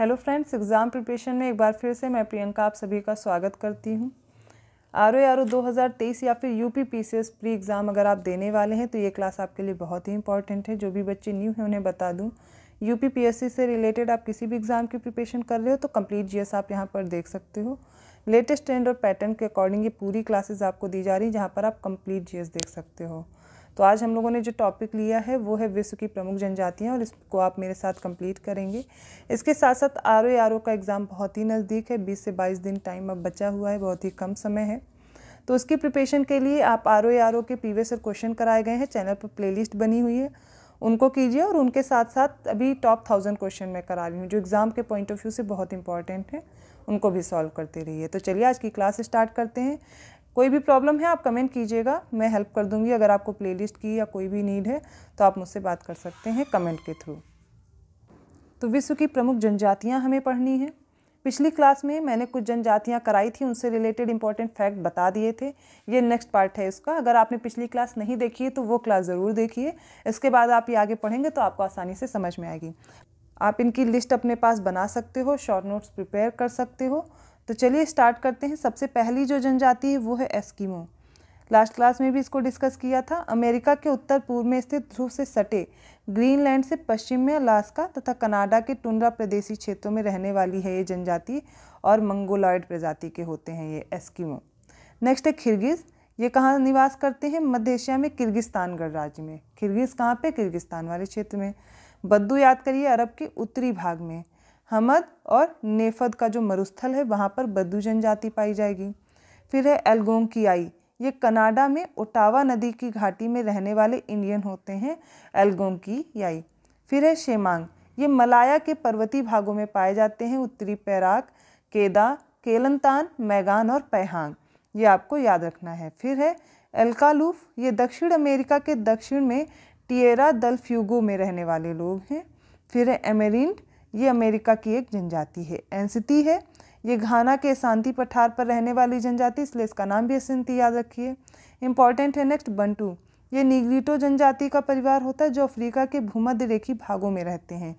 hello friends exam preparation में एक बार फिर से मैं प्रियंका आप सभी का स्वागत करती हूँ आर ओ आर ओ दो हज़ार तेईस या फिर U P P C S pre exam अगर आप देने वाले हैं तो ये क्लास आपके लिए बहुत ही इंपॉर्टेंट है जो भी बच्चे न्यू हैं उन्हें बता दूँ U P P S C से रिलेटेड आप किसी भी एग्ज़ाम की प्रिपरेशन कर रहे हो तो कम्प्लीट जी एस आप यहाँ पर देख सकते हो लेटेस्ट ट्रेंड और पैटर्न के अकॉर्डिंग ये पूरी क्लासेज आपको दी जा रही हैं जहाँ पर आप कम्प्लीट जी एस देख सकते हो तो आज हम लोगों ने जो टॉपिक लिया है वो है विश्व की प्रमुख जनजातियाँ और इसको आप मेरे साथ कंप्लीट करेंगे इसके साथ साथ आर ओ आर ओ का एग्ज़ाम बहुत ही नज़दीक है बीस से बाईस दिन टाइम अब बचा हुआ है बहुत ही कम समय है तो उसकी प्रिपरेशन के लिए आप आर ओ आर ओ के प्रीवियस और क्वेश्चन कराए गए हैं चैनल पर प्लेलिस्ट बनी हुई है उनको कीजिए और उनके साथ साथ अभी टॉप थाउजेंड क्वेश्चन मैं करा रही हूँ जो एग्ज़ाम के पॉइंट ऑफ व्यू से बहुत इंपॉर्टेंट है उनको भी सॉल्व करते रहिए तो चलिए आज की क्लास स्टार्ट करते हैं कोई भी प्रॉब्लम है आप कमेंट कीजिएगा मैं हेल्प कर दूंगी अगर आपको प्लेलिस्ट की या कोई भी नीड है तो आप मुझसे बात कर सकते हैं कमेंट के थ्रू तो विश्व की प्रमुख जनजातियाँ हमें पढ़नी है पिछली क्लास में मैंने कुछ जनजातियाँ कराई थी उनसे रिलेटेड इंपॉर्टेंट फैक्ट बता दिए थे ये नेक्स्ट पार्ट है इसका अगर आपने पिछली क्लास नहीं देखी है तो वो क्लास ज़रूर देखिए इसके बाद आप ये आगे पढ़ेंगे तो आपको आसानी से समझ में आएगी आप इनकी लिस्ट अपने पास बना सकते हो शॉर्ट नोट्स प्रिपेयर कर सकते हो तो चलिए स्टार्ट करते हैं सबसे पहली जो जनजाति है वो है एस्किमो लास्ट क्लास में भी इसको डिस्कस किया था अमेरिका के उत्तर पूर्व में स्थित ध्रुव से सटे ग्रीनलैंड से पश्चिम में अलास्का तथा कनाडा के टुंड्रा प्रदेशी क्षेत्रों में रहने वाली है ये जनजाति और मंगोलॉयड प्रजाति के होते हैं ये एस्किमो नेक्स्ट है खिरगिज़ ये कहाँ निवास करते हैं मध्य एशिया में किर्गिस्तान गणराज्य में किर्गिज़ कहाँ पर किर्गिस्तान वाले क्षेत्र में बद्दू याद करिए अरब के उत्तरी भाग में हमद और नेफद का जो मरुस्थल है वहाँ पर बद्दू जनजाति पाई जाएगी फिर है एल्गोंग की आई ये कनाडा में ओटावा नदी की घाटी में रहने वाले इंडियन होते हैं एल्गोंग की याई फिर है शेमांग ये मलाया के पर्वतीय भागों में पाए जाते हैं उत्तरी पैराक केदा केलंतान मैगान और पैहांग ये आपको याद रखना है फिर है एल्कालूफ ये दक्षिण अमेरिका के दक्षिण में टियरा दल फ्यूगो में रहने वाले लोग हैं फिर है एमेरिंड ये अमेरिका की एक जनजाति है एनसिती है ये घाना के शांति पठार पर रहने वाली जनजाति इसलिए इसका नाम भी एसेंती याद रखिए इंपॉर्टेंट है नेक्स्ट बंटू ये निगरीटो जनजाति का परिवार होता है जो अफ्रीका के भूमध्य रेखी भागों में रहते हैं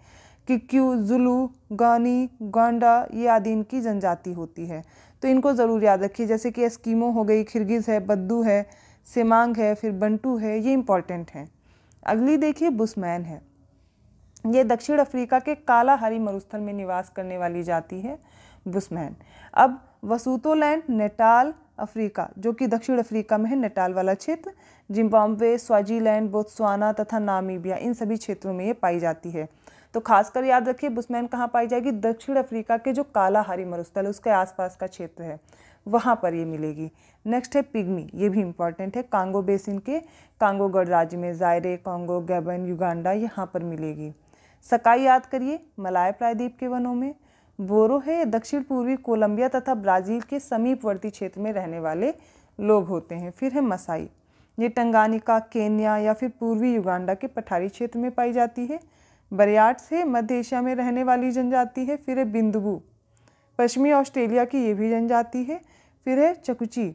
किक्यू जुलू गानी गांडा ये आदि इनकी जनजाति होती है तो इनको ज़रूर याद रखिए जैसे कि एस्कीमो हो गई खिरगिज़ है बद्दू है सेमांग है फिर बंटू है ये इंपॉर्टेंट हैं अगली देखिए बुसमैन है ये दक्षिण अफ्रीका के काला हरी मरुस्थल में निवास करने वाली जाति है बुसमैन अब वसूतोलैंड नेटाल अफ्रीका जो कि दक्षिण अफ्रीका में है नेटाल वाला क्षेत्र जिम्बाब्वे स्वाजीलैंड बोत्सवाना तथा नामीबिया इन सभी क्षेत्रों में ये पाई जाती है तो खासकर याद रखिए बुसमैन कहाँ पाई जाएगी दक्षिण अफ्रीका के जो काला हरी मरुस्थल है उसके आसपास का क्षेत्र है वहाँ पर ये मिलेगी नेक्स्ट है पिग्मी ये भी इम्पॉर्टेंट है कांगो बेसिन के कांगो गणराज्य में जायरे कांगो गैबन युगांडा यहाँ पर मिलेगी सकाई याद करिए मलाय प्रायद्वीप के वनों में बोरोहे दक्षिण पूर्वी कोलंबिया तथा ब्राज़ील के समीपवर्ती क्षेत्र में रहने वाले लोग होते हैं फिर है मसाई ये टंगानिका केन्या या फिर पूर्वी युगांडा के पठारी क्षेत्र में पाई जाती है बरियाट से मध्य एशिया में रहने वाली जनजाति है फिर है बिंदुबू पश्चिमी ऑस्ट्रेलिया की ये भी जनजाति है फिर है चकुची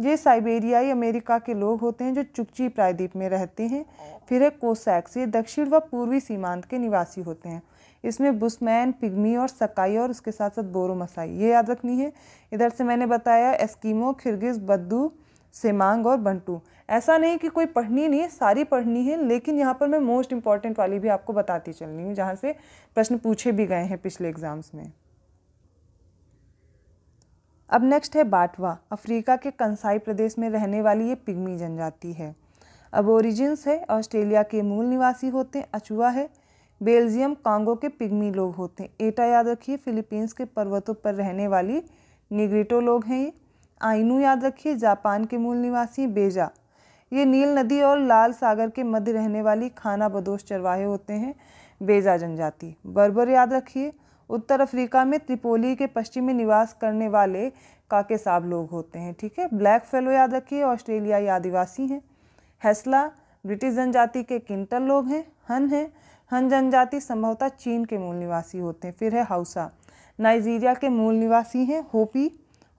ये साइबेरियाई अमेरिका के लोग होते हैं जो चुकची प्रायद्वीप में रहते हैं फिर है कोसैक्स ये दक्षिण व पूर्वी सीमांत के निवासी होते हैं इसमें बुसमैन पिग्मी और सकाई और उसके साथ साथ बोरो मसाई ये याद रखनी है इधर से मैंने बताया एस्कीमो खिरगिज बद्दू सेमांग और बंटू ऐसा नहीं कि कोई पढ़नी नहीं है सारी पढ़नी है लेकिन यहाँ पर मैं मोस्ट इंपॉर्टेंट वाली भी आपको बताती चलनी हूँ जहाँ से प्रश्न पूछे भी गए हैं पिछले एग्ज़ाम्स में अब नेक्स्ट है बाटवा अफ्रीका के कंसाई प्रदेश में रहने वाली ये पिग्मी जनजाति है अब ओरिजिन्स है ऑस्ट्रेलिया के मूल निवासी होते हैं अचुआ है बेल्जियम कांगो के पिग्मी लोग होते हैं एटा याद रखिए फिलीपींस के पर्वतों पर रहने वाली निग्रिटो लोग हैं ये आइनू याद रखिए जापान के मूल निवासी बेजा ये नील नदी और लाल सागर के मध्य रहने वाली खाना बदोश चरवाहे होते हैं बेजा जनजाति बर्बर याद रखिए उत्तर अफ्रीका में त्रिपोली के पश्चिमी निवास करने वाले काके काकेसाब लोग होते हैं ठीक है ब्लैक फेलो याद रखिए ऑस्ट्रेलियाई आदिवासी हैं हैसला ब्रिटिश जनजाति के किंटल लोग हैं हन हैं हन जनजाति संभवतः चीन के मूल निवासी होते हैं फिर है हाउसा नाइजीरिया के मूल निवासी हैं होपी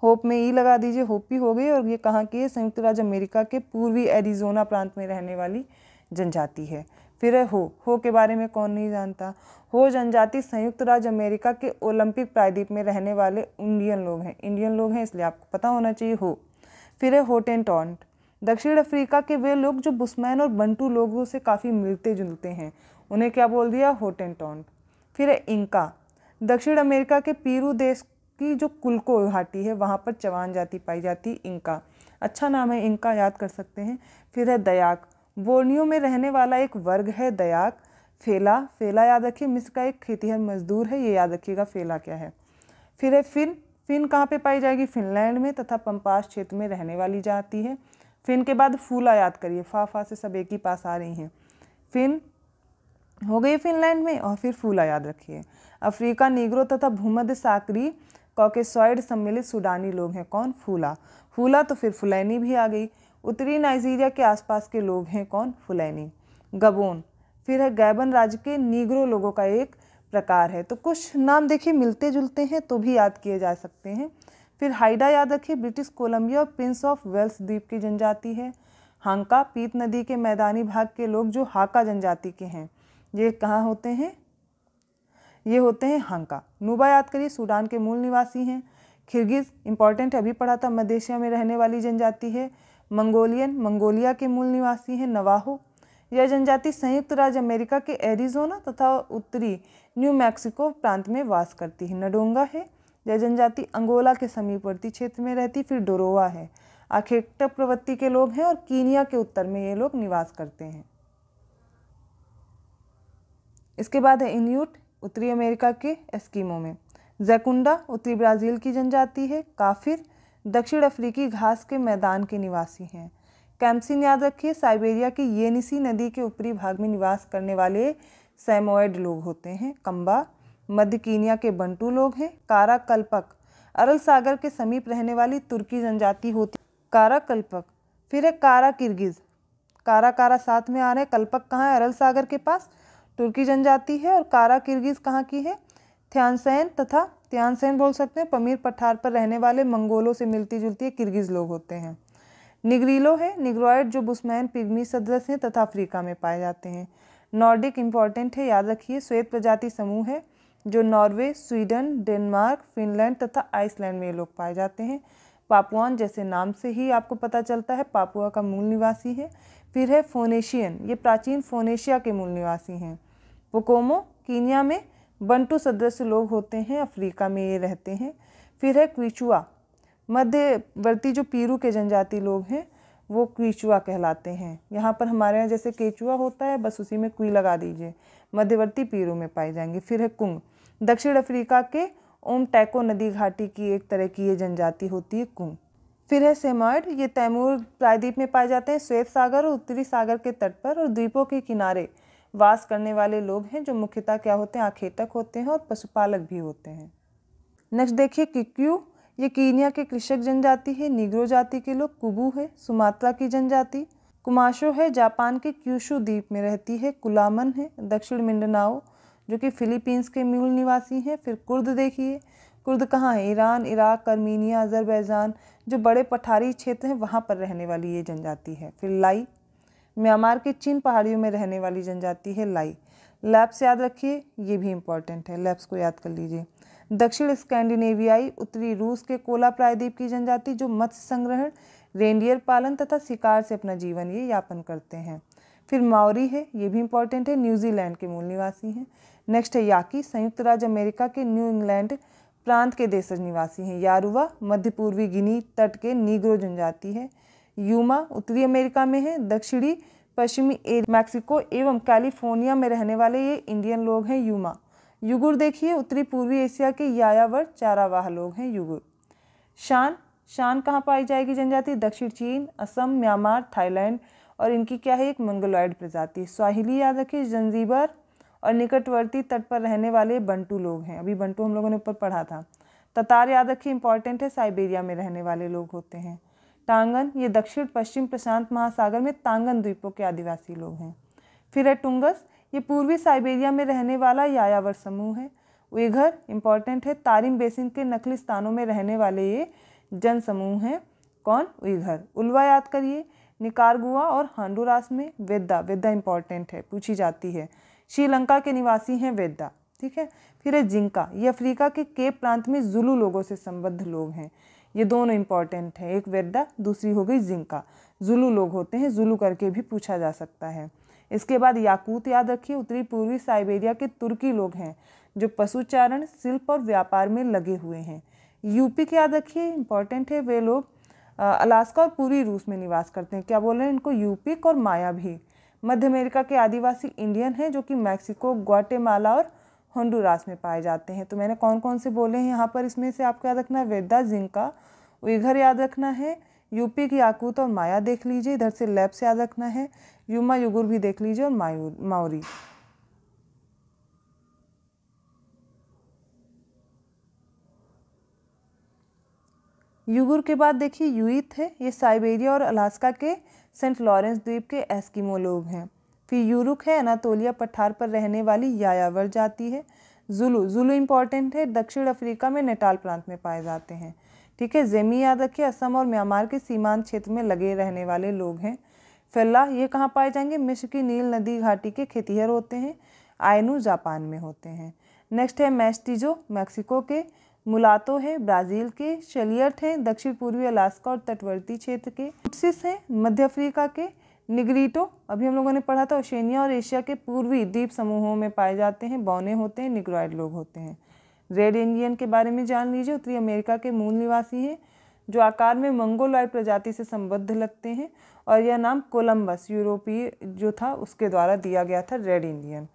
होप में ई लगा दीजिए होपी हो गई और ये कहाँ की है संयुक्त राज्य अमेरिका के पूर्वी एरिजोना प्रांत में रहने वाली जनजाति है फिर है हो हो के बारे में कौन नहीं जानता हो जनजाति संयुक्त राज्य अमेरिका के ओलंपिक प्रायद्वीप में रहने वाले इंडियन लोग हैं इंडियन लोग हैं इसलिए आपको पता होना चाहिए हो फिर है होट एंड टॉन्ट दक्षिण अफ्रीका के वे लोग जो बुस्मैन और बंटू लोगों से काफ़ी मिलते जुलते हैं उन्हें क्या बोल दिया होट एंड टॉन्ट फिर है इंका दक्षिण अमेरिका के पीरू देश की जो कुलको घाटी है वहाँ पर चवान जाति पाई जाती इंका अच्छा नाम है इंका याद कर सकते हैं फिर है दयाक बोर्नियो में रहने वाला एक वर्ग है दयाक फेला फेला याद रखिए मिस्र का एक खेतीहर मजदूर है ये याद रखिएगा फेला क्या है फिर है फिन फिन कहाँ पे पाई जाएगी फिनलैंड में तथा पंपास क्षेत्र में रहने वाली जाती है फिन के बाद फूला याद करिए फा फा से सब एक ही पास आ रही हैं फिन हो गई फिनलैंड में और फिर फूला याद रखिए अफ्रीका नीग्रो तथा भूमध्य साकरी कॉकेसॉइड सम्मिलित सूडानी लोग हैं कौन फूला फूला तो फिर फुलैनी भी आ गई उत्तरी नाइजीरिया के आसपास के लोग हैं कौन फुलैनी गबोन फिर है गैबन राज्य के नीग्रो लोगों का एक प्रकार है तो कुछ नाम देखिए मिलते जुलते हैं तो भी याद किए जा सकते हैं फिर हाइडा याद रखिए ब्रिटिश कोलंबिया और प्रिंस ऑफ वेल्स द्वीप की जनजाति है हांका पीत नदी के मैदानी भाग के लोग जो हाका जनजाति के हैं ये कहाँ होते हैं ये होते हैं हांका नूबा याद करिए सूडान के मूल निवासी हैं खिरगिज इंपॉर्टेंट अभी पढ़ा था मदेशिया में रहने वाली जनजाति है मंगोलियन मंगोलिया के मूल निवासी हैं नवाहो यह जनजाति संयुक्त राज्य अमेरिका के एरिजोना तथा उत्तरी न्यू मैक्सिको प्रांत में वास करती है नडोंगा है यह जनजाति अंगोला के समीपवर्ती क्षेत्र में रहती फिर डोरोवा है आखेट प्रवृत्ति के लोग हैं और कीनिया के उत्तर में ये लोग निवास करते हैं इसके बाद है इन्यूट उत्तरी अमेरिका के एस्किमो में जैकुंडा उत्तरी ब्राज़ील की जनजाति है काफिर दक्षिण अफ्रीकी घास के मैदान के निवासी हैं कैम्पसिन याद रखिए साइबेरिया की येनिसी नदी के ऊपरी भाग में निवास करने वाले सैमोइड लोग होते हैं कम्बा मध्य कीनिया के बंटू लोग हैं कारा कल्पक अरल सागर के समीप रहने वाली तुर्की जनजाति होती कारा कल्पक फिर है कारा किर्गिज कारा कारा साथ में आ रहे हैं कल्पक कहाँ है अरल सागर के पास तुर्की जनजाति है और कारा किर्गिज कहाँ की है थ्यानसैन तथा तियान सेन बोल सकते हैं पमीर पठार पर रहने वाले मंगोलों से मिलती जुलती किर्गिज लोग होते हैं निगरीलो है निग्रोइड जो बुस्मैन पिग्मी सदस्य हैं तथा अफ्रीका में पाए जाते हैं नॉर्डिक इम्पॉर्टेंट है याद रखिए श्वेत प्रजाति समूह है जो नॉर्वे स्वीडन डेनमार्क फिनलैंड तथा आइसलैंड में लोग पाए जाते हैं पापुआन जैसे नाम से ही आपको पता चलता है पापुआ का मूल निवासी है फिर है फोनेशियन ये प्राचीन फोनेशिया के मूल निवासी हैं पोकोमो कीनिया में बंटू सदस्य लोग होते हैं अफ्रीका में ये रहते हैं फिर है क्विचुआ मध्यवर्ती जो पीरू के जनजाति लोग हैं वो क्विचुआ कहलाते हैं यहाँ पर हमारे यहाँ जैसे केचुआ होता है बस उसी में क्वी लगा दीजिए मध्यवर्ती पीरू में पाए जाएंगे फिर है कुंग दक्षिण अफ्रीका के ओम टैको नदी घाटी की एक तरह की ये जनजाति होती है कुंग फिर है सेमार्ड ये तैमूर प्रायद्वीप में पाए जाते हैं श्वेत सागर और उत्तरी सागर के तट पर और द्वीपों के किनारे वास करने वाले लोग हैं जो मुख्यतः क्या होते हैं आखेटक होते हैं और पशुपालक भी होते हैं नेक्स्ट देखिए किक्यू ये कीनिया के कृषक जनजाति है निग्रो जाति के लोग कुबू है सुमात्रा की जनजाति कुमाशो है जापान के क्यूशु द्वीप में रहती है कुलामन है दक्षिण मिंडनाओ जो कि फिलीपींस के मूल निवासी हैं फिर कुर्द देखिए कुर्द कहाँ है ईरान इराक अर्मीनिया अजरबैजान जो बड़े पठारी क्षेत्र हैं वहाँ पर रहने वाली ये जनजाति है फिर लाई म्यांमार के चीन पहाड़ियों में रहने वाली जनजाति है लाई लैप्स याद रखिए ये भी इम्पॉर्टेंट है लैप्स को याद कर लीजिए दक्षिण स्कैंडिनेवियाई उत्तरी रूस के कोला प्रायद्वीप की जनजाति जो मत्स्य संग्रहण रेंडियर पालन तथा शिकार से अपना जीवन ये यापन करते हैं फिर माओरी है ये भी इम्पोर्टेंट है न्यूजीलैंड के मूल निवासी हैं नेक्स्ट है याकी संयुक्त राज्य अमेरिका के न्यू इंग्लैंड प्रांत के देशज निवासी हैं यारुवा मध्य पूर्वी गिनी तट के नीग्रो जनजाति है यूमा उत्तरी अमेरिका में है दक्षिणी पश्चिमी मैक्सिको एवं कैलिफोर्निया में रहने वाले ये इंडियन लोग हैं यूमा युगुर देखिए उत्तरी पूर्वी एशिया के यायावर चारावाह लोग हैं युगुर शान शान कहाँ पाई जाएगी जनजाति दक्षिण चीन असम म्यांमार थाईलैंड और इनकी क्या है एक मंगलॉयड प्रजाति स्वाहिली याद रखिए जंजीबर और निकटवर्ती तट पर रहने वाले बंटू लोग हैं अभी बंटू हम लोगों ने ऊपर पढ़ा था ततार याद रखिए इंपॉर्टेंट है साइबेरिया में रहने वाले लोग होते हैं टांगन ये दक्षिण पश्चिम प्रशांत महासागर में तांगन द्वीपों के आदिवासी लोग हैं फिर है टुंगस ये पूर्वी साइबेरिया में रहने वाला यायावर समूह है उइघर इम्पॉर्टेंट है तारिम बेसिन के नकली स्थानों में रहने वाले ये जन समूह हैं कौन उइघर उल्वा याद करिए निकारगुआ और हांडुरास में वेद्दा वेद्दा इंपॉर्टेंट है पूछी जाती है श्रीलंका के निवासी हैं वेद्दा ठीक है फिर है जिंका ये अफ्रीका के केप प्रांत में जुलू लोगों से संबद्ध लोग हैं ये दोनों इंपॉर्टेंट हैं एक वेद्दा दूसरी हो गई जिंका जुलू लोग होते हैं जुलू करके भी पूछा जा सकता है इसके बाद याकूत याद रखिए उत्तरी पूर्वी साइबेरिया के तुर्की लोग हैं जो पशुचारण शिल्प और व्यापार में लगे हुए हैं यूपी के याद रखिए इंपॉर्टेंट है वे लोग अलास्का और पूरी रूस में निवास करते हैं क्या बोल रहे हैं इनको यूपिक और माया भी मध्य अमेरिका के आदिवासी इंडियन हैं जो कि मैक्सिको ग्वाटेमाला और होंडुरास में पाए जाते हैं तो मैंने कौन कौन से बोले हैं यहाँ पर इसमें से आपको याद रखना है वेदा जिंका उइघर याद रखना है यूपी की याकूत और माया देख लीजिए इधर से लैब्स याद रखना है युमा युगुर भी देख लीजिए और मायूर माउरी युगुर के बाद देखिए यूथ है ये साइबेरिया और अलास्का के सेंट लॉरेंस द्वीप के एस्किमो लोग हैं फिर यूरुक है अनातोलिया पठार पर रहने वाली यायावर जाति है जुलू जुलू इम्पॉर्टेंट है दक्षिण अफ्रीका में नेटाल प्रांत में पाए जाते हैं ठीक है जेमी याद रखिए असम और म्यांमार के सीमांत क्षेत्र में लगे रहने वाले लोग हैं फिल्ला ये कहाँ पाए जाएंगे मिश्र की नील नदी घाटी के खेतीहर होते हैं आयनू जापान में होते हैं नेक्स्ट है मैस्टिजो मैक्सिको के मुलातो है ब्राज़ील के शेलियट हैं दक्षिण पूर्वी अलास्का और तटवर्ती क्षेत्र के हैं मध्य अफ्रीका के निगरीटो तो अभी हम लोगों ने पढ़ा था ओशेनिया और एशिया के पूर्वी द्वीप समूहों में पाए जाते हैं बौने होते हैं निग्रॉइड लोग होते हैं रेड इंडियन के बारे में जान लीजिए उत्तरी अमेरिका के मूल निवासी हैं जो आकार में मंगोलॉय प्रजाति से संबद्ध लगते हैं और यह नाम कोलम्बस यूरोपीय जो था उसके द्वारा दिया गया था रेड इंडियन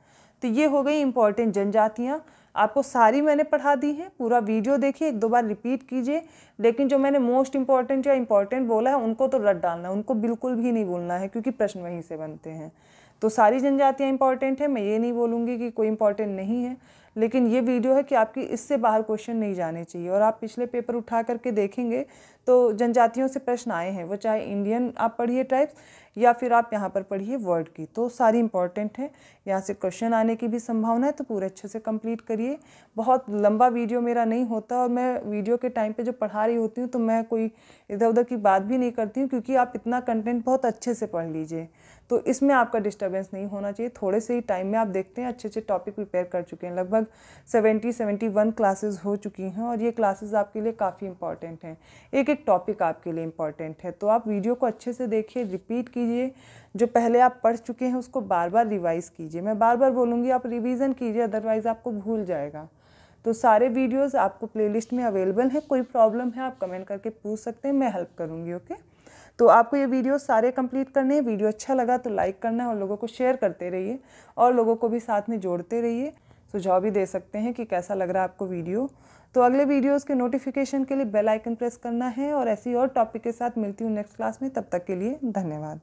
तो ये हो गई इंपॉर्टेंट जनजातियाँ आपको सारी मैंने पढ़ा दी है पूरा वीडियो देखिए एक दो बार रिपीट कीजिए लेकिन जो मैंने मोस्ट इंपॉर्टेंट या इम्पॉर्टेंट बोला है उनको तो रट डालना है उनको बिल्कुल भी नहीं बोलना है क्योंकि प्रश्न वहीं से बनते हैं तो सारी जनजातियाँ इंपॉर्टेंट हैं मैं ये नहीं बोलूँगी कि कोई इंपॉर्टेंट नहीं है लेकिन ये वीडियो है कि आपकी इससे बाहर क्वेश्चन नहीं जाने चाहिए और आप पिछले पेपर उठा करके देखेंगे तो जनजातियों से प्रश्न आए हैं वो चाहे इंडियन आप पढ़िए टाइप्स या फिर आप यहाँ पर पढ़िए वर्ड की तो सारी इंपॉर्टेंट है यहाँ से क्वेश्चन आने की भी संभावना है तो पूरे अच्छे से कंप्लीट करिए बहुत लंबा वीडियो मेरा नहीं होता और मैं वीडियो के टाइम पे जो पढ़ा रही होती हूँ तो मैं कोई इधर उधर की बात भी नहीं करती हूँ क्योंकि आप इतना कंटेंट बहुत अच्छे से पढ़ लीजिए तो इसमें आपका डिस्टर्बेंस नहीं होना चाहिए थोड़े से ही टाइम में आप देखते हैं अच्छे अच्छे टॉपिक प्रिपेयर कर चुके हैं लगभग सेवेंटी सेवेंटी वन क्लासेज हो चुकी हैं और ये क्लासेज आपके लिए काफ़ी इंपॉर्टेंट हैं एक एक टॉपिक आपके लिए इंपॉर्टेंट है तो आप वीडियो को अच्छे से देखिए रिपीट कीजिए जो पहले आप पढ़ चुके हैं उसको बार बार रिवाइज़ कीजिए मैं बार बार बोलूँगी आप रिविज़न कीजिए अदरवाइज़ आपको भूल जाएगा तो सारे वीडियोस आपको प्लेलिस्ट में अवेलेबल हैं कोई प्रॉब्लम है आप कमेंट करके पूछ सकते हैं मैं हेल्प करूंगी ओके तो आपको ये वीडियो सारे कंप्लीट करने हैं वीडियो अच्छा लगा तो लाइक करना है और लोगों को शेयर करते रहिए और लोगों को भी साथ में जोड़ते रहिए सुझाव भी दे सकते हैं कि कैसा लग रहा है आपको वीडियो तो अगले वीडियोस के नोटिफिकेशन के लिए बेल आइकन प्रेस करना है और ऐसी और टॉपिक के साथ मिलती हूँ नेक्स्ट क्लास में तब तक के लिए धन्यवाद